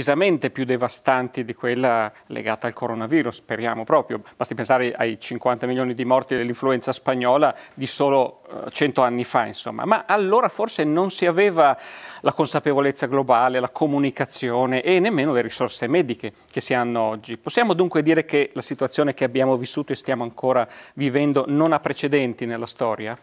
decisamente più devastanti di quella legata al coronavirus, speriamo proprio. Basti pensare ai 50 milioni di morti dell'influenza spagnola di solo 100 eh, anni fa, insomma. Ma allora forse non si aveva la consapevolezza globale, la comunicazione e nemmeno le risorse mediche che si hanno oggi. Possiamo dunque dire che la situazione che abbiamo vissuto e stiamo ancora vivendo non ha precedenti nella storia?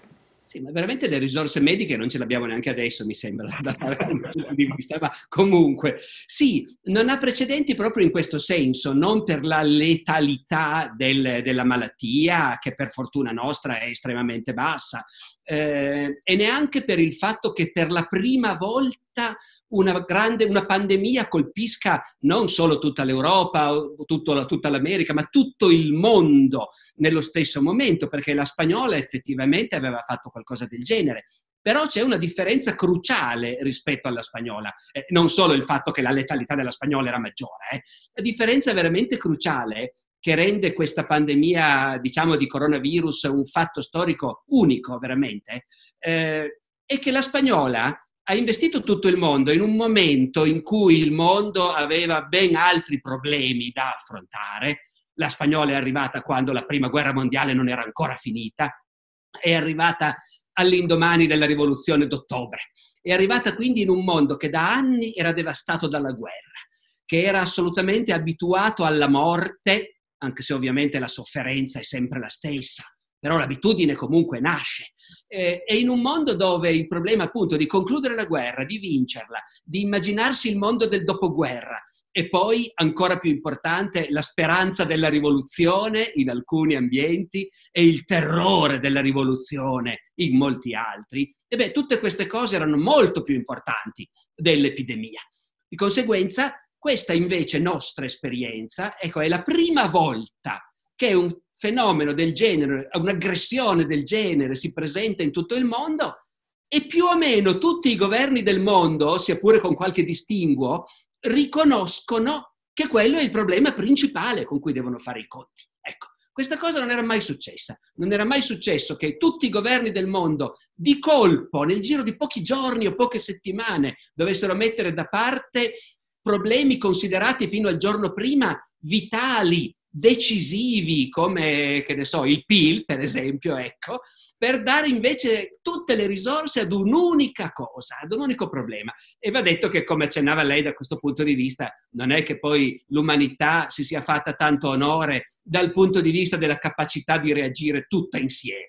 Sì, ma veramente le risorse mediche non ce le abbiamo neanche adesso, mi sembra, da un punto di vista, ma comunque sì, non ha precedenti proprio in questo senso, non per la letalità del, della malattia, che per fortuna nostra è estremamente bassa, eh, e neanche per il fatto che per la prima volta fretta una, grande, una pandemia colpisca non solo tutta l'Europa o tutto, tutta l'America, ma tutto il mondo nello stesso momento, perché la spagnola effettivamente aveva fatto qualcosa del genere. Però c'è una differenza cruciale rispetto alla spagnola, eh, non solo il fatto che la letalità della spagnola era maggiore, eh. la differenza veramente cruciale che rende questa pandemia, diciamo, di coronavirus un fatto storico unico, veramente, eh, è che la spagnola ha investito tutto il mondo in un momento in cui il mondo aveva ben altri problemi da affrontare. La spagnola è arrivata quando la prima guerra mondiale non era ancora finita, è arrivata all'indomani della rivoluzione d'ottobre, è arrivata quindi in un mondo che da anni era devastato dalla guerra, che era assolutamente abituato alla morte, anche se ovviamente la sofferenza è sempre la stessa, però l'abitudine comunque nasce. Eh, e in un mondo dove il problema appunto di concludere la guerra, di vincerla, di immaginarsi il mondo del dopoguerra e poi, ancora più importante, la speranza della rivoluzione in alcuni ambienti e il terrore della rivoluzione in molti altri, e beh, tutte queste cose erano molto più importanti dell'epidemia. Di conseguenza, questa invece nostra esperienza, ecco, è la prima volta che un fenomeno del genere, un'aggressione del genere si presenta in tutto il mondo e più o meno tutti i governi del mondo, sia pure con qualche distinguo, riconoscono che quello è il problema principale con cui devono fare i conti. Ecco, questa cosa non era mai successa. Non era mai successo che tutti i governi del mondo, di colpo, nel giro di pochi giorni o poche settimane, dovessero mettere da parte problemi considerati fino al giorno prima vitali decisivi come, che ne so, il PIL, per mm. esempio, ecco, per dare invece tutte le risorse ad un'unica cosa, ad un unico problema. E va detto che, come accennava lei da questo punto di vista, non è che poi l'umanità si sia fatta tanto onore dal punto di vista della capacità di reagire tutta insieme.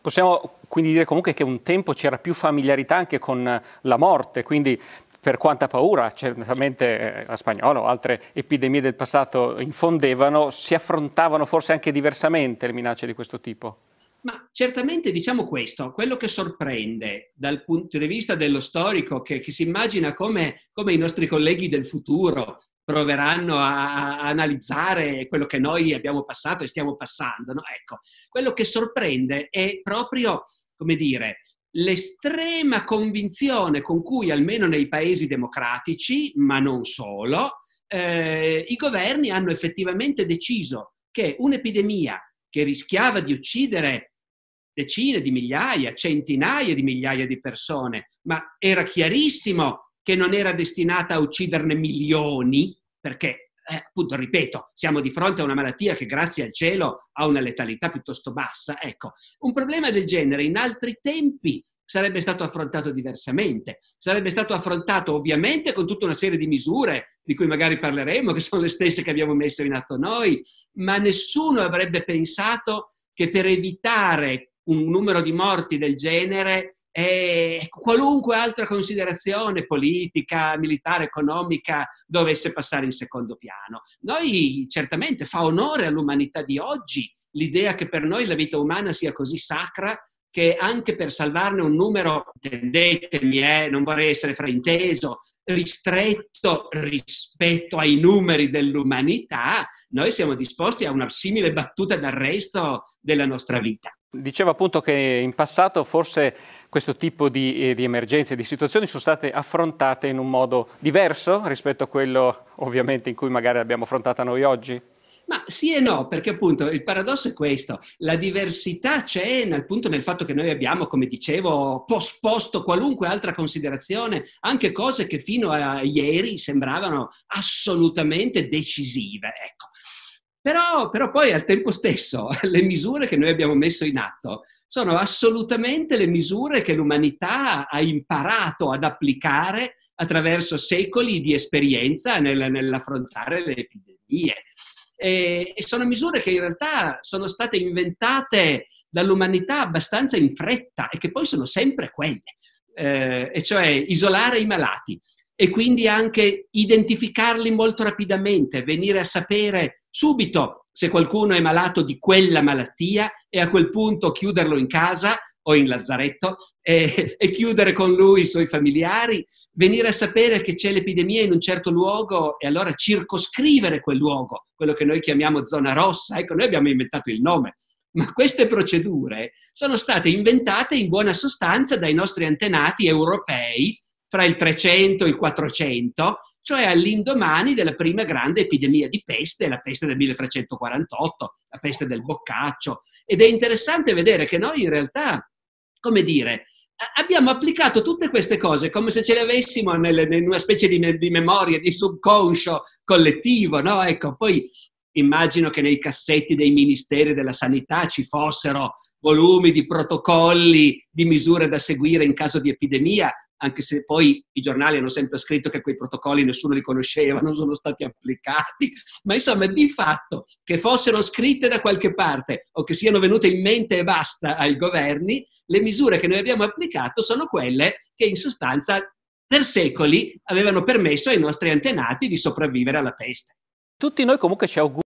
Possiamo quindi dire comunque che un tempo c'era più familiarità anche con la morte, quindi per quanta paura certamente eh, la spagnola o altre epidemie del passato infondevano, si affrontavano forse anche diversamente le minacce di questo tipo? Ma certamente diciamo questo, quello che sorprende dal punto di vista dello storico, che, che si immagina come, come i nostri colleghi del futuro proveranno a, a, analizzare quello che noi abbiamo passato e stiamo passando. No? Ecco, quello che sorprende è proprio, come dire, l'estrema convinzione con cui, almeno nei paesi democratici, ma non solo, eh, i governi hanno effettivamente deciso che un'epidemia che rischiava di uccidere decine di migliaia, centinaia di migliaia di persone, ma era chiarissimo che non era destinata a ucciderne milioni, perché eh, appunto, ripeto, siamo di fronte a una malattia che grazie al cielo ha una letalità piuttosto bassa. Ecco, un problema del genere in altri tempi sarebbe stato affrontato diversamente. Sarebbe stato affrontato ovviamente con tutta una serie di misure di cui magari parleremo, che sono le stesse che abbiamo messo in atto noi, ma nessuno avrebbe pensato che per evitare un numero di morti del genere e eh, qualunque altra considerazione politica, militare, economica dovesse passare in secondo piano. Noi certamente fa onore all'umanità di oggi l'idea che per noi la vita umana sia così sacra che anche per salvarne un numero, intendetemi, eh, non vorrei essere frainteso, ristretto rispetto ai numeri dell'umanità, noi siamo disposti a una simile battuta d'arresto della nostra vita. Dicevo appunto che in passato forse questo tipo di, eh, di emergenze, di situazioni sono state affrontate in un modo diverso rispetto a quello ovviamente in cui magari l'abbiamo affrontata noi oggi? Ma sì e no, perché appunto il paradosso è questo, la diversità c'è nel, punto nel fatto che noi abbiamo, come dicevo, posposto qualunque altra considerazione, anche cose che fino a ieri sembravano assolutamente decisive. Ecco. Però, però, poi al tempo stesso le misure che noi abbiamo messo in atto sono assolutamente le misure che l'umanità ha imparato ad applicare attraverso secoli di esperienza nel, nell'affrontare le epidemie. E, e, sono misure che in realtà sono state inventate dall'umanità abbastanza in fretta e che poi sono sempre quelle, eh, e cioè isolare i malati, e quindi anche identificarli molto rapidamente, venire a sapere subito se qualcuno è malato di quella malattia e a quel punto chiuderlo in casa o in lazzaretto e, e chiudere con lui i suoi familiari, venire a sapere che c'è l'epidemia in un certo luogo e allora circoscrivere quel luogo, quello che noi chiamiamo zona rossa, ecco noi abbiamo inventato il nome, ma queste procedure sono state inventate in buona sostanza dai nostri antenati europei fra il 300 e il 400, cioè all'indomani della prima grande epidemia di peste, la peste del 1348, la peste del boccaccio. Ed è interessante vedere che noi in realtà, come dire, abbiamo applicato tutte queste cose come se ce le avessimo nelle, in una specie di, di, memoria, di subconscio collettivo, no? Ecco, poi immagino che nei cassetti dei ministeri della sanità ci fossero volumi di protocolli, di misure da seguire in caso di epidemia, anche se poi i giornali hanno sempre scritto che quei protocolli nessuno li conosceva, non sono stati applicati, ma insomma di fatto che fossero scritte da qualche parte o che siano venute in mente e basta ai governi, le misure che noi abbiamo applicato sono quelle che in sostanza per secoli avevano permesso ai nostri antenati di sopravvivere alla peste. Tutti noi comunque ci auguriamo